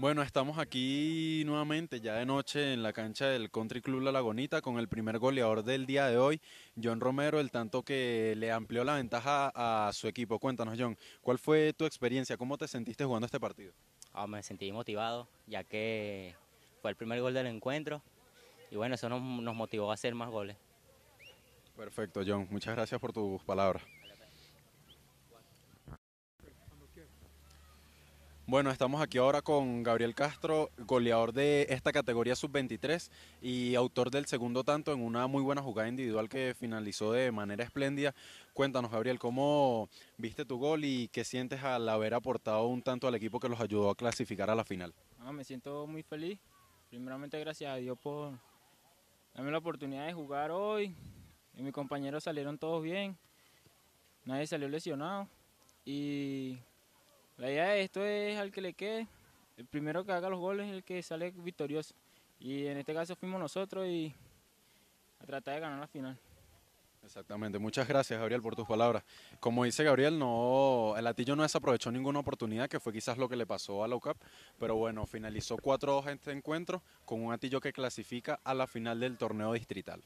Bueno, estamos aquí nuevamente ya de noche en la cancha del Country Club La Lagonita, con el primer goleador del día de hoy, John Romero, el tanto que le amplió la ventaja a su equipo. Cuéntanos, John, ¿cuál fue tu experiencia? ¿Cómo te sentiste jugando este partido? Ah, me sentí motivado, ya que fue el primer gol del encuentro y bueno, eso nos motivó a hacer más goles. Perfecto, John. Muchas gracias por tus palabras. Bueno, estamos aquí ahora con Gabriel Castro, goleador de esta categoría sub-23 y autor del segundo tanto en una muy buena jugada individual que finalizó de manera espléndida. Cuéntanos, Gabriel, ¿cómo viste tu gol y qué sientes al haber aportado un tanto al equipo que los ayudó a clasificar a la final? Ah, me siento muy feliz. Primeramente, gracias a Dios por darme la oportunidad de jugar hoy. Y mis compañeros salieron todos bien. Nadie salió lesionado. Y la idea de esto es al que le quede, el primero que haga los goles es el que sale victorioso. Y en este caso fuimos nosotros y a tratar de ganar la final. Exactamente, muchas gracias Gabriel por tus palabras. Como dice Gabriel, no, el atillo no desaprovechó ninguna oportunidad, que fue quizás lo que le pasó a la UCAP, pero bueno, finalizó 4-2 este encuentro con un Atillo que clasifica a la final del torneo distrital.